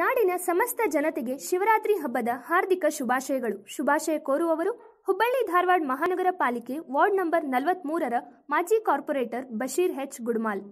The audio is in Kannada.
ನಾಡಿನ ಸಮಸ್ತ ಜನತೆಗೆ ಶಿವರಾತ್ರಿ ಹಬ್ಬದ ಹಾರ್ದಿಕ ಶುಭಾಶಯಗಳು ಶುಭಾಶಯ ಕೋರುವವರು ಹುಬ್ಬಳ್ಳಿ ಧಾರವಾಡ ಮಹಾನಗರ ಪಾಲಿಕೆ ವಾರ್ಡ್ ನಂಬರ್ ನಲವತ್ಮೂರರ ಮಾಜಿ ಕಾರ್ಪೊರೇಟರ್ ಬಶೀರ್ ಹೆಚ್ ಗುಡ್ಮಾಲ್